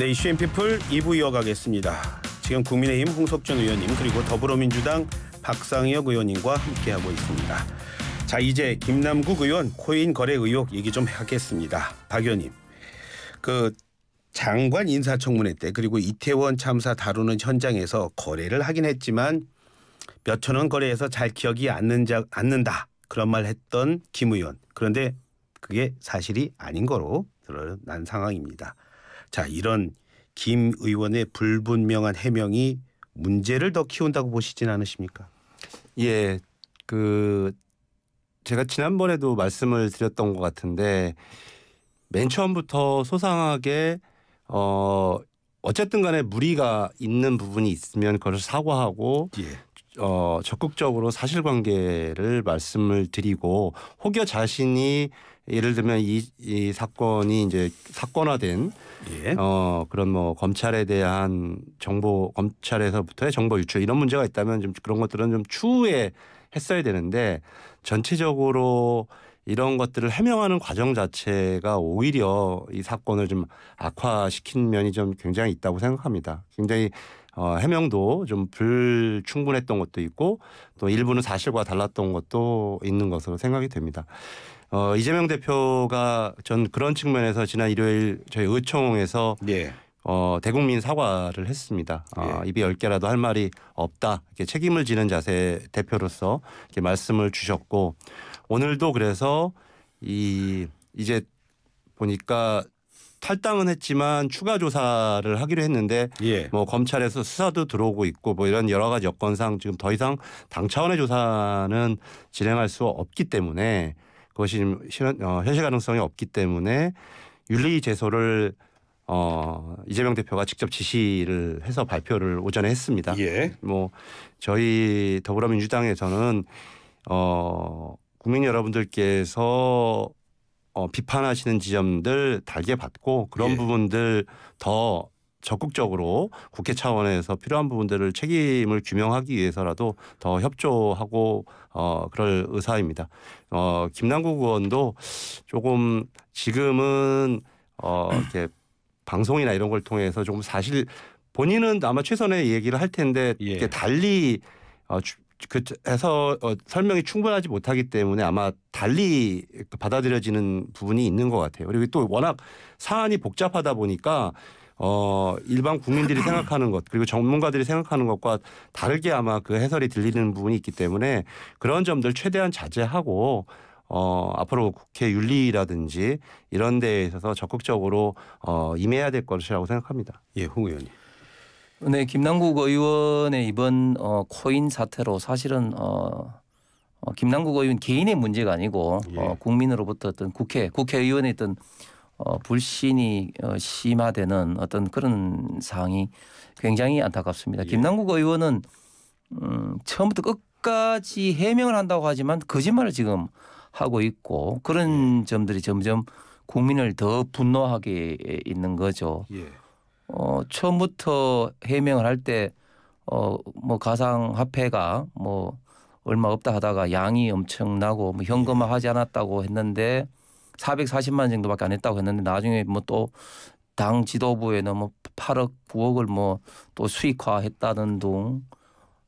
네, 이슈 엠피플 2부 이어가겠습니다. 지금 국민의힘 홍석준 의원님 그리고 더불어민주당 박상혁 의원님과 함께하고 있습니다. 자, 이제 김남국 의원 코인 거래 의혹 얘기 좀 하겠습니다. 박 의원님, 그 장관 인사청문회 때 그리고 이태원 참사 다루는 현장에서 거래를 하긴 했지만 몇 천 원 거래에서 잘 기억이 않는자, 않는다 그런 말 했던 김 의원. 그런데 그게 사실이 아닌 거로 드러난 상황입니다. 자 이런 김 의원의 불분명한 해명이 문제를 더 키운다고 보시진 않으십니까? 예, 그 제가 지난번에도 말씀을 드렸던 것 같은데 맨 처음부터 소상하게 어 어쨌든 간에 무리가 있는 부분이 있으면 그것을 사과하고 예. 어 적극적으로 사실관계를 말씀을 드리고 혹여 자신이 예를 들면 이, 이 사건이 이제 사건화된 예. 어, 그런 뭐 검찰에 대한 정보 검찰에서부터의 정보 유출 이런 문제가 있다면 좀 그런 것들은 좀 추후에 했어야 되는데 전체적으로 이런 것들을 해명하는 과정 자체가 오히려 이 사건을 좀 악화시킨 면이 좀 굉장히 있다고 생각합니다. 굉장히 어, 해명도 좀 불충분했던 것도 있고 또 일부는 사실과 달랐던 것도 있는 것으로 생각이 됩니다. 어, 이재명 대표가 전 그런 측면에서 지난 일요일 저희 의총에서 예. 어, 대국민 사과를 했습니다. 아, 예. 입이 열 개라도 할 말이 없다. 이렇게 책임을 지는 자세 대표로서 이렇게 말씀을 주셨고 오늘도 그래서 이 이제 보니까 탈당은 했지만 추가 조사를 하기로 했는데 예. 뭐 검찰에서 수사도 들어오고 있고 뭐 이런 여러 가지 여건상 지금 더 이상 당 차원의 조사는 진행할 수 없기 때문에 그것이 실현, 어, 현실 가능성이 없기 때문에 윤리 제소를 어, 이재명 대표가 직접 지시를 해서 발표를 오전에 했습니다. 예. 뭐 저희 더불어민주당에서는 어, 국민 여러분들께서 어, 비판하시는 지점들 달게 받고 그런 예. 부분들 더 적극적으로 국회 차원에서 필요한 부분들을 책임을 규명하기 위해서라도 더 협조하고 어 그럴 의사입니다. 어 김남국 의원도 조금 지금은 어 이렇게 방송이나 이런 걸 통해서 조금 사실 본인은 아마 최선의 얘기를 할 텐데 예. 이게 달리 어, 주, 그 해서 어, 설명이 충분하지 못하기 때문에 아마 달리 받아들여지는 부분이 있는 것 같아요. 그리고 또 워낙 사안이 복잡하다 보니까 어, 일반 국민들이 생각하는 것 그리고 전문가들이 생각하는 것과 다르게 아마 그 해설이 들리는 부분이 있기 때문에 그런 점들 최대한 자제하고 어, 앞으로 국회 윤리라든지 이런 데에 있어서 적극적으로 어, 임해야 될 것이라고 생각합니다. 예, 홍 의원님. 네, 김남국 의원의 이번 어, 코인 사태로 사실은 어, 어, 김남국 의원 개인의 문제가 아니고 어, 예. 어, 국민으로부터 어떤 국회 국회의원의 어떤 어, 불신이 어, 심화되는 어떤 그런 상황이 굉장히 안타깝습니다. 예. 김남국 의원은 음, 처음부터 끝까지 해명을 한다고 하지만 거짓말을 지금 하고 있고 그런 예. 점들이 점점 국민을 더 분노하게 있는 거죠. 예. 어, 처음부터 해명을 할 때 어, 뭐 가상화폐가 뭐 얼마 없다 하다가 양이 엄청나고 뭐 현금화하지 예. 않았다고 했는데 440만 정도밖에 안 했다고 했는데 나중에 뭐 또 당 지도부에는 뭐 8억 9억을 뭐 또 수익화했다는 둥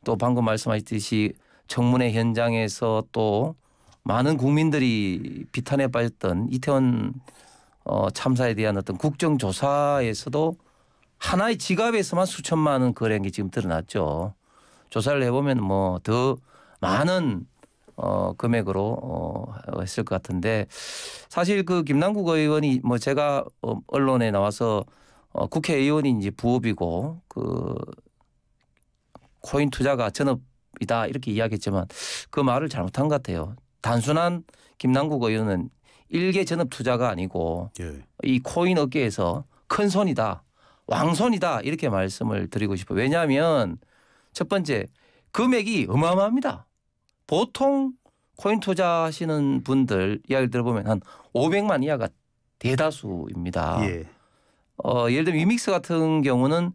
또 방금 말씀하셨듯이 청문회 현장에서 또 많은 국민들이 비탄에 빠졌던 이태원 어, 참사에 대한 어떤 국정조사에서도 하나의 지갑에서만 수천만 원 거래한 게 지금 드러났죠. 조사를 해보면 뭐 더 많은 어, 금액으로 어, 했을 것 같은데 사실 그 김남국 의원이 뭐 제가 어, 언론에 나와서 어, 국회의원이인제 부업이고 그 코인 투자가 전업이다 이렇게 이야기했지만 그 말을 잘못한 것 같아요. 단순한 김남국 의원은 일개 전업 투자가 아니고 예. 이 코인 업계에서 큰 손이다 왕손이다 이렇게 말씀을 드리고 싶어요. 왜냐하면 첫 번째 금액이 어마어마합니다. 보통 코인 투자하시는 분들 이야기를 들어보면 한 500만 이하가 대다수입니다. 예. 어, 예를 들면 위믹스 같은 경우는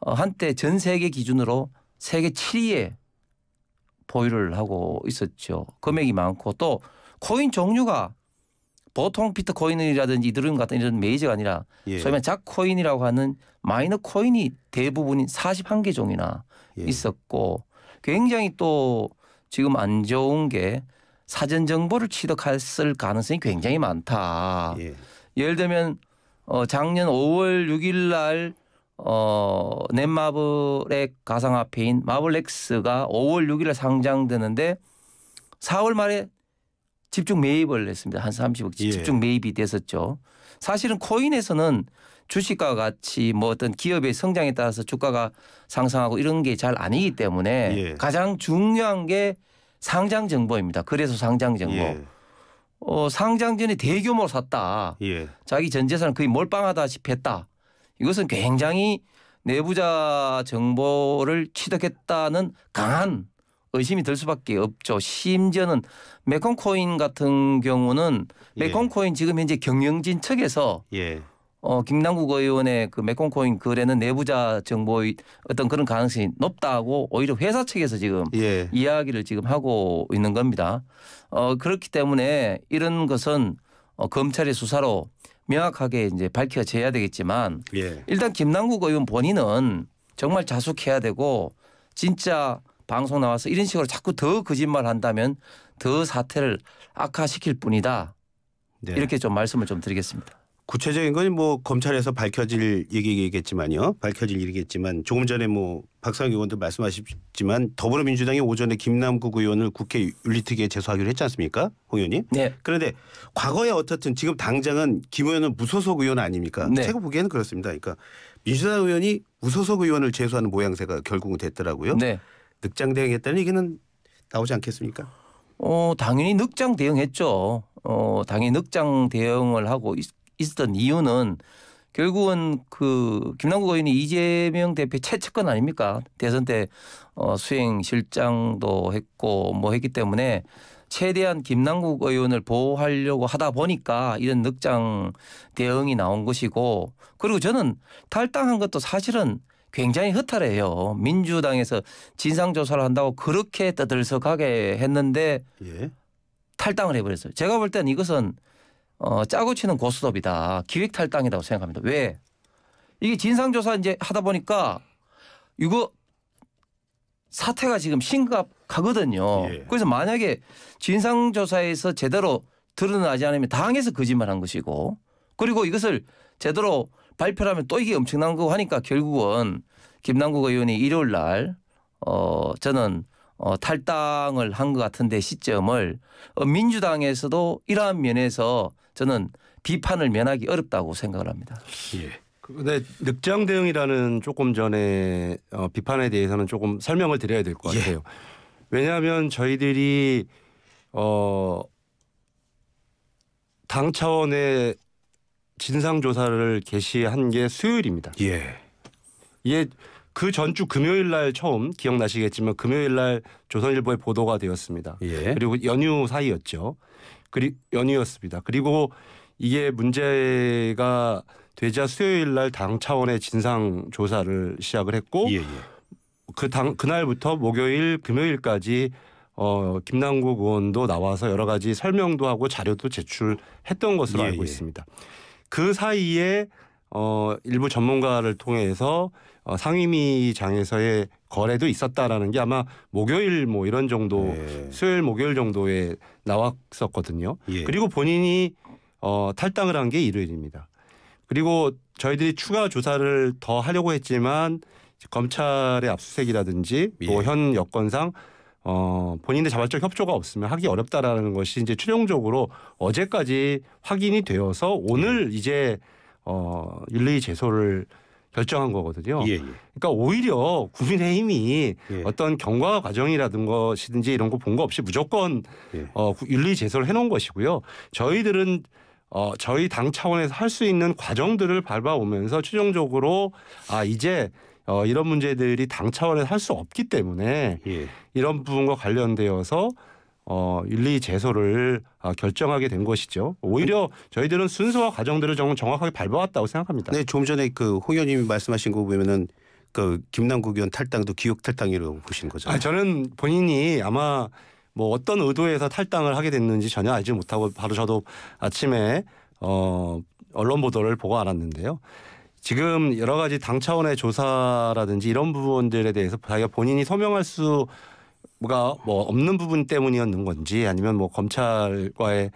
어, 한때 전 세계 기준으로 세계 7위에 보유를 하고 있었죠. 금액이 많고 또 코인 종류가 보통 비트코인이라든지 이더리움 같은 이런 메이저가 아니라 예. 소위 말하면 코인이라고 하는 마이너 코인이 대부분인 41개 종이나 예. 있었고 굉장히 또 지금 안 좋은 게 사전 정보를 취득했을 가능성이 굉장히 많다. 예. 예를 들면 어 작년 5월 6일 날 어, 넷마블의 가상화폐인 마블렉스가 5월 6일에 상장되는데 4월 말에 집중 매입을 했습니다. 한 30억 예. 집중 매입이 됐었죠. 사실은 코인에서는 주식과 같이 뭐 어떤 기업의 성장에 따라서 주가가 상승하고 이런 게 잘 아니기 때문에 예. 가장 중요한 게 상장 정보입니다. 그래서 상장 정보. 예. 어, 상장 전에 대규모로 샀다. 예. 자기 전 재산을 거의 몰빵하다시피 했다. 이것은 굉장히 내부자 정보를 취득했다는 강한 의심이 들 수밖에 없죠. 심지어는 메컨코인 같은 경우는 메컨코인 예. 지금 현재 경영진 측에서 예. 어, 김남국 의원의 그 메콩코인 거래는 내부자 정보의 어떤 그런 가능성이 높다고 오히려 회사 측에서 지금 예. 이야기를 지금 하고 있는 겁니다. 어, 그렇기 때문에 이런 것은 어, 검찰의 수사로 명확하게 이제 밝혀져야 되겠지만 예. 일단 김남국 의원 본인은 정말 자숙해야 되고 진짜 방송 나와서 이런 식으로 자꾸 더 거짓말 한다면 더 사태를 악화시킬 뿐이다. 네. 이렇게 좀 말씀을 좀 드리겠습니다. 구체적인 건 뭐 검찰에서 밝혀질 얘기겠지만요. 밝혀질 일이겠지만 조금 전에 뭐박상욱 의원도 말씀하셨지만 더불어민주당이 오전에 김남국 의원을 국회 윤리특위에 제소하기로 했지 않습니까? 홍 의원님. 네. 그런데 과거에 어떻든 지금 당장은 김 의원은 무소속 의원 아닙니까? 네. 제가 보기에는 그렇습니다. 그러니까 민주당 의원이 무소속 의원을 제소하는 모양새가 결국은 됐더라고요. 네. 늑장 대응했다는 얘기는 나오지 않겠습니까? 어, 당연히 늑장 대응했죠. 어, 당연히 늑장 대응을 하고 있었던 이유는 결국은 그 김남국 의원이 이재명 대표 최측근 아닙니까? 대선 때 어, 수행 실장도 했고 뭐 했기 때문에 최대한 김남국 의원을 보호하려고 하다 보니까 이런 늑장 대응이 나온 것이고 그리고 저는 탈당한 것도 사실은 굉장히 허탈해요. 민주당에서 진상조사를 한다고 그렇게 떠들썩하게 했는데 예. 탈당을 해버렸어요. 제가 볼 때는 이것은 어, 짜고 치는 고스톱이다. 기획 탈당이라고 생각합니다. 왜? 이게 진상조사 이제 하다 보니까 이거 사태가 지금 심각하거든요. 예. 그래서 만약에 진상조사에서 제대로 드러나지 않으면 당에서 거짓말 한 것이고 그리고 이것을 제대로 발표를 하면 또 이게 엄청난 거 하니까 결국은 김남국 의원이 일요일 날 어, 저는 어, 탈당을 한 것 같은데 시점을 어, 민주당에서도 이러한 면에서 저는 비판을 면하기 어렵다고 생각을 합니다. 예. 근데 늑장 대응이라는 조금 전에 어, 비판에 대해서는 조금 설명을 드려야 될것 예. 같아요. 예. 왜냐하면 저희들이 어, 당 차원의 진상 조사를 개시한 게 수요일입니다. 예. 예. 그 전주 금요일 날 처음 기억나시겠지만 금요일 날 조선일보에 보도가 되었습니다. 예. 그리고 연휴 사이였죠. 그리 연이었습니다. 그리고 이게 문제가 되자 수요일 날 당 차원의 진상 조사를 시작을 했고 예, 예. 그당 그날부터 목요일 금요일까지 어 김남국 의원도 나와서 여러 가지 설명도 하고 자료도 제출했던 것으로 예, 알고 예. 있습니다. 그 사이에 어 일부 전문가를 통해서 어, 상임위장에서의 거래도 있었다라는 게 아마 목요일 뭐 이런 정도 예. 수요일 목요일 정도에 나왔었거든요. 예. 그리고 본인이 어, 탈당을 한 게 일요일입니다. 그리고 저희들이 추가 조사를 더 하려고 했지만 검찰의 압수수색이라든지 예. 또현 여건상 어, 본인의 자발적 협조가 없으면 하기 어렵다라는 것이 이제 최종적으로 어제까지 확인이 되어서 오늘 예. 이제 어, 윤리 제소를 결정한 거거든요. 예, 예. 그러니까 오히려 국민의힘이 예. 어떤 경과 과정이라든 것이든지 이런 거 본 거 없이 무조건 예. 어, 윤리 제소를 해놓은 것이고요. 저희들은 어, 저희 당 차원에서 할 수 있는 과정들을 밟아오면서 최종적으로 아 이제 어, 이런 문제들이 당 차원에서 할 수 없기 때문에 예. 이런 부분과 관련되어서 어, 일리 제소를 아, 결정하게 된 것이죠. 오히려 저희들은 순서와 과정들을 정, 정확하게 밟아왔다고 생각합니다. 네, 좀 전에 그홍 의원님이 말씀하신 거 보면은 그 김남국 의원 탈당도 기억 탈당이라고 보시는 거죠. 아, 저는 본인이 아마 뭐 어떤 의도에서 탈당을 하게 됐는지 전혀 알지 못하고 바로 저도 아침에 어, 언론 보도를 보고 알았는데요. 지금 여러 가지 당 차원의 조사라든지 이런 부분들에 대해서 자기가 본인이 서명할 수 뭐가 뭐 없는 부분 때문이었는 건지 아니면 뭐 검찰과의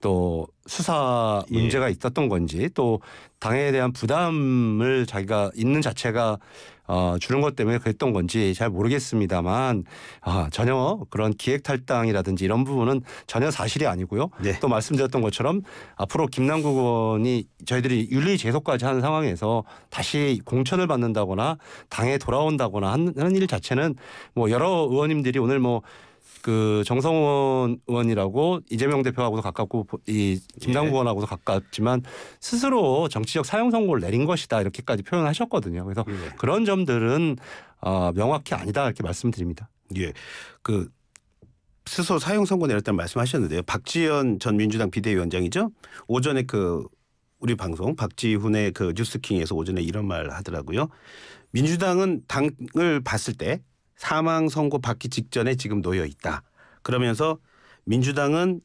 또 수사 예. 문제가 예. 있었던 건지 또 당에 대한 부담을 자기가 있는 자체가 어, 주는 것 때문에 그랬던 건지 잘 모르겠습니다만 아, 전혀 그런 기획 탈당이라든지 이런 부분은 전혀 사실이 아니고요. 네. 또 말씀드렸던 것처럼 앞으로 김남국 의원이 저희들이 윤리 제소까지 하는 상황에서 다시 공천을 받는다거나 당에 돌아온다거나 하는 일 자체는 뭐 여러 의원님들이 오늘 뭐그 정성원 의원이라고 이재명 대표하고도 가깝고 이 김남국 예. 의원하고도 가깝지만 스스로 정치적 사형 선고를 내린 것이다 이렇게까지 표현하셨거든요. 그래서 예. 그런 점들은 어, 명확히 아니다 이렇게 말씀드립니다. 예. 그 스스로 사형 선고 내렸다는 말씀하셨는데요. 박지현 전 민주당 비대위원장이죠. 오전에 그 우리 방송 박지훈의 그 뉴스킹에서 오전에 이런 말 하더라고요. 민주당은 당을 봤을 때 사망 선고 받기 직전에 지금 놓여 있다. 그러면서 민주당은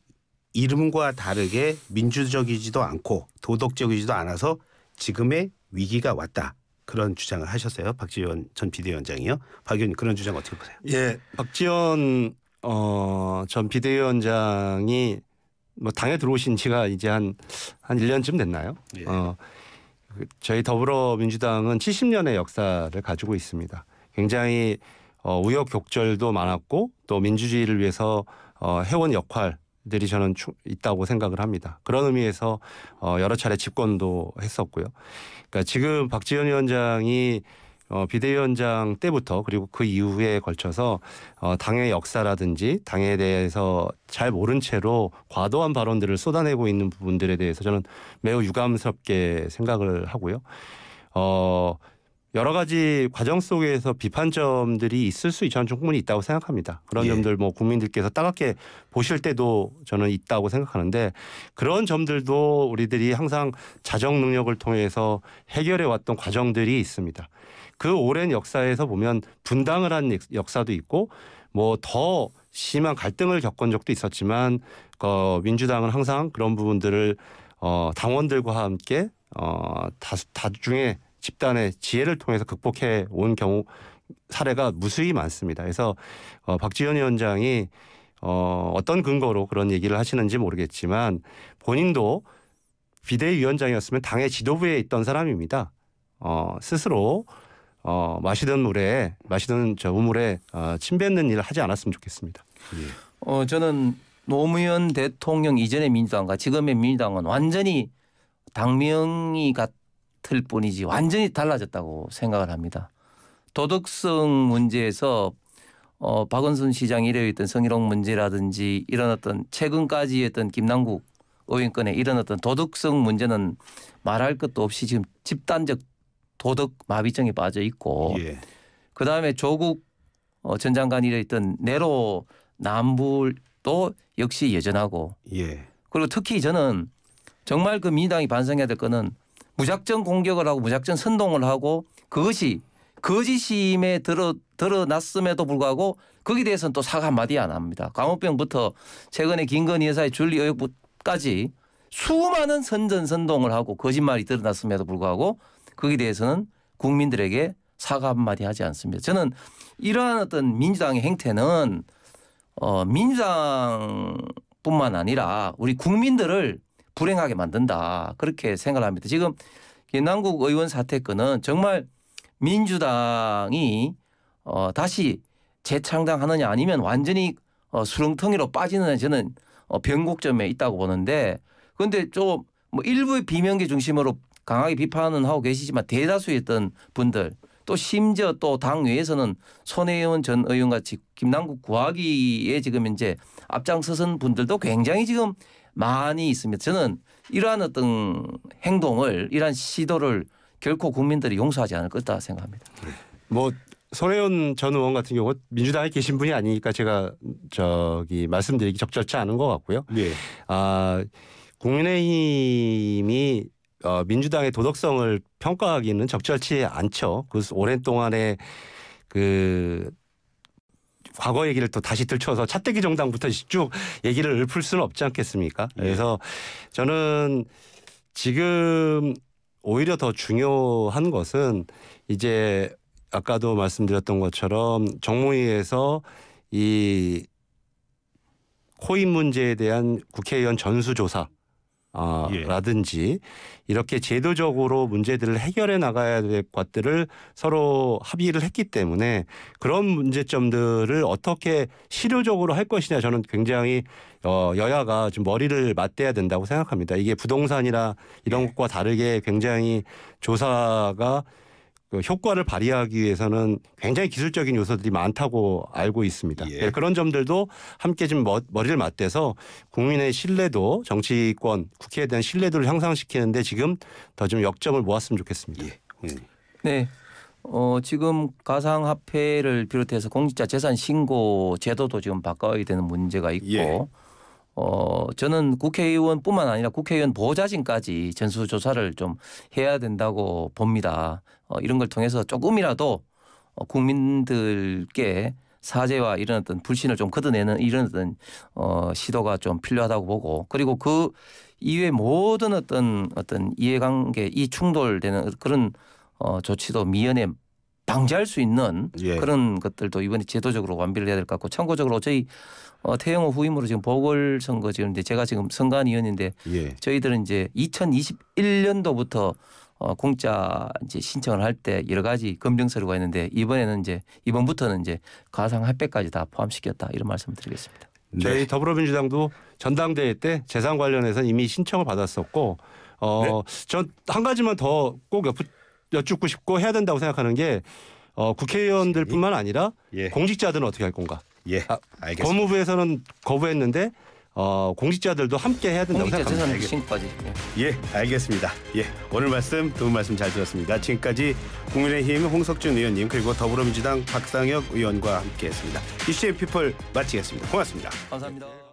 이름과 다르게 민주적이지도 않고 도덕적이지도 않아서 지금의 위기가 왔다. 그런 주장을 하셨어요. 박지원 전 비대위원장이요. 박 의원님 그런 주장 어떻게 보세요? 예. 박지원 어, 전 비대위원장이 뭐 당에 들어오신 지가 이제 한, 한 1년쯤 됐나요? 예. 어, 저희 더불어민주당은 70년의 역사를 가지고 있습니다. 굉장히 어, 우여곡절도 많았고 또 민주주의를 위해서 어, 해온 역할들이 저는 있다고 생각을 합니다. 그런 의미에서 어, 여러 차례 집권도 했었고요. 그러니까 지금 박지원 위원장이 어, 비대위원장 때부터 그리고 그 이후에 걸쳐서 어, 당의 역사라든지 당에 대해서 잘 모른 채로 과도한 발언들을 쏟아내고 있는 부분들에 대해서 저는 매우 유감스럽게 생각을 하고요. 어, 여러 가지 과정 속에서 비판점들이 있을 수있지 충분히 있다고 생각합니다. 그런 예. 점들 뭐 국민들께서 따갑게 보실 때도 저는 있다고 생각하는데 그런 점들도 우리들이 항상 자정 능력을 통해서 해결해 왔던 과정들이 있습니다. 그 오랜 역사에서 보면 분당을 한 역사도 있고 뭐 더 심한 갈등을 겪은 적도 있었지만 어, 민주당은 항상 그런 부분들을 어, 당원들과 함께 어, 다, 다중에 집단의 지혜를 통해서 극복해 온 경우 사례가 무수히 많습니다. 그래서 어, 박지원 위원장이 어, 어떤 근거로 그런 얘기를 하시는지 모르겠지만 본인도 비대위원장이었으면 당의 지도부에 있던 사람입니다. 어, 스스로 어, 마시던 물에 마시던 저 우물에 어, 침뱉는 일을 하지 않았으면 좋겠습니다. 예. 어, 저는 노무현 대통령 이전의 민주당과 지금의 민주당은 완전히 당명이 같틀 뿐이지 완전히 달라졌다고 생각을 합니다. 도덕성 문제에서 어, 박원순 시장 이래 있던 성희롱 문제라든지 이런 어떤 최근까지 했던 김남국 의원권에 이런 어떤 도덕성 문제는 말할 것도 없이 지금 집단적 도덕 마비증에 빠져 있고 예. 그다음에 조국 어, 전 장관 이래 있던 내로 남불도 역시 여전하고 예. 그리고 특히 저는 정말 그민당이 반성해야 될 거는 무작정 공격을 하고 무작정 선동을 하고 그것이 거짓임에 들어 드러났음에도 불구하고 거기에 대해서는 또 사과 한마디 안 합니다. 광우병부터 최근에 김건희 여사의 줄리 의혹까지 수많은 선전선동을 하고 거짓말이 드러났음에도 불구하고 거기에 대해서는 국민들에게 사과 한마디 하지 않습니다. 저는 이러한 어떤 민주당의 행태는 어, 민주당뿐만 아니라 우리 국민들을 불행하게 만든다. 그렇게 생각을 합니다. 지금 김 남국 의원 사태건은 정말 민주당이 어, 다시 재창당하느냐 아니면 완전히 어, 수렁텅이로 빠지느냐 저는 어, 변곡점에 있다고 보는데 그런데 좀 뭐 일부의 비명계 중심으로 강하게 비판은 하고 계시지만 대다수였던 분들 또 심지어 또당 외에서는 손혜원 전 의원 같이 김남국 구하기에 지금 이제 앞장서선 분들도 굉장히 지금 많이 있습니다. 저는 이러한 어떤 행동을 이러한 시도를 결코 국민들이 용서하지 않을 것이다 생각합니다. 네. 뭐 손혜원 전 의원 같은 경우 민주당에 계신 분이 아니니까 제가 저기 말씀드리기 적절치 않은 것 같고요. 네. 아 국민의힘이 어, 민주당의 도덕성을 평가하기는 적절치 않죠. 그 오랜 동안의 그 과거 얘기를 또 다시 들춰서 차떼기 정당부터 쭉 얘기를 읊을 수는 없지 않겠습니까? 예. 그래서 저는 지금 오히려 더 중요한 것은 이제 아까도 말씀드렸던 것처럼 정무위에서 이 코인 문제에 대한 국회의원 전수조사 예. 아, 라든지 이렇게 제도적으로 문제들을 해결해 나가야 될 것들을 서로 합의를 했기 때문에 그런 문제점들을 어떻게 실효적으로 할 것이냐 저는 굉장히 어, 여야가 좀 머리를 맞대야 된다고 생각합니다. 이게 부동산이나 이런 예. 것과 다르게 굉장히 조사가 그 효과를 발휘하기 위해서는 굉장히 기술적인 요소들이 많다고 알고 있습니다. 예. 네, 그런 점들도 함께 좀 머리를 맞대서 국민의 신뢰도 정치권 국회에 대한 신뢰도를 향상시키는데 지금 더 좀 역점을 모았으면 좋겠습니다. 예. 네. 어, 지금 가상화폐를 비롯해서 공직자 재산 신고 제도도 지금 바꿔야 되는 문제가 있고 예. 어, 저는 국회의원뿐만 아니라 국회의원 보좌진까지 전수조사를 좀 해야 된다고 봅니다. 어, 이런 걸 통해서 조금이라도 어, 국민들께 사죄와 이런 어떤 불신을 좀 걷어내는 이런 어떤 어, 시도가 좀 필요하다고 보고 그리고 그 이외 모든 어떤 어떤 이해관계 이 충돌되는 그런 어, 조치도 미연에 방지할 수 있는 예. 그런 것들도 이번에 제도적으로 완비를 해야 될 것 같고 참고적으로 저희 어, 태영호 후임으로 지금 보궐선거 지금 이데 제가 지금 선관위원인데 예. 저희들은 이제 2021년도부터 어, 공짜 이제 신청을 할 때 여러 가지 검증 서류가 있는데 이번에는 이제 이번부터는 이제 가상 할폐까지다 포함시켰다 이런 말씀을 드리겠습니다. 네. 저희 더불어민주당도 전당대회 때 재산 관련해서 이미 신청을 받았었고 어 전한 네. 가지만 더꼭 여쭙고 싶고 해야 된다고 생각하는 게 어, 국회의원들뿐만 예. 아니라 예. 공직자들은 어떻게 할 건가? 예. 아, 알겠습니다. 법무부에서는 거부했는데 어, 공직자들도 함께 해야 된다고 공직자 생각합니다. 재산 까지 예. 예, 알겠습니다. 예, 오늘 말씀 두 분 말씀 잘 들었습니다. 지금까지 국민의힘 홍석준 의원님 그리고 더불어민주당 박상혁 의원과 함께했습니다. 이슈의 피플 마치겠습니다. 고맙습니다. 감사합니다.